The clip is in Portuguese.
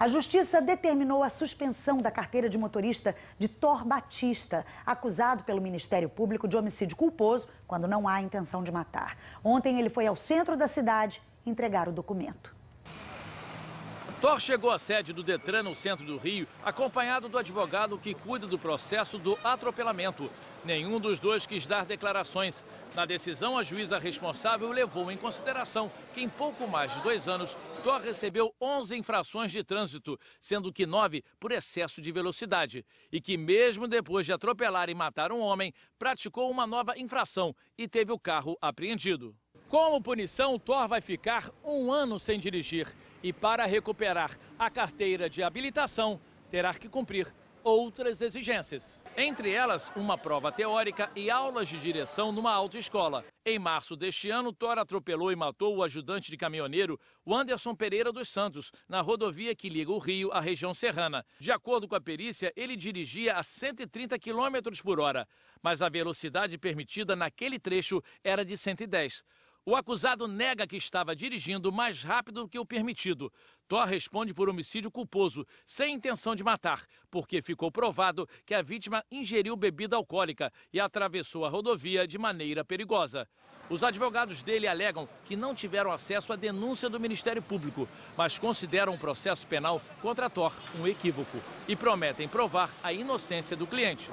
A justiça determinou a suspensão da carteira de motorista de Thor Batista, acusado pelo Ministério Público de homicídio culposo quando não há intenção de matar. Ontem ele foi ao centro da cidade entregar o documento. Thor chegou à sede do Detran, no centro do Rio, acompanhado do advogado que cuida do processo do atropelamento. Nenhum dos dois quis dar declarações. Na decisão, a juíza responsável levou em consideração que, em pouco mais de dois anos, Thor recebeu 11 infrações de trânsito, sendo que nove por excesso de velocidade. E que, mesmo depois de atropelar e matar um homem, praticou uma nova infração e teve o carro apreendido. Como punição, Thor vai ficar um ano sem dirigir e, para recuperar a carteira de habilitação, terá que cumprir outras exigências. Entre elas, uma prova teórica e aulas de direção numa autoescola. Em março deste ano, Thor atropelou e matou o ajudante de caminhoneiro Anderson Pereira dos Santos, na rodovia que liga o Rio à região serrana. De acordo com a perícia, ele dirigia a 130 km por hora, mas a velocidade permitida naquele trecho era de 110 o acusado nega que estava dirigindo mais rápido do que o permitido. Thor responde por homicídio culposo, sem intenção de matar, porque ficou provado que a vítima ingeriu bebida alcoólica e atravessou a rodovia de maneira perigosa. Os advogados dele alegam que não tiveram acesso à denúncia do Ministério Público, mas consideram o processo penal contra Thor um equívoco e prometem provar a inocência do cliente.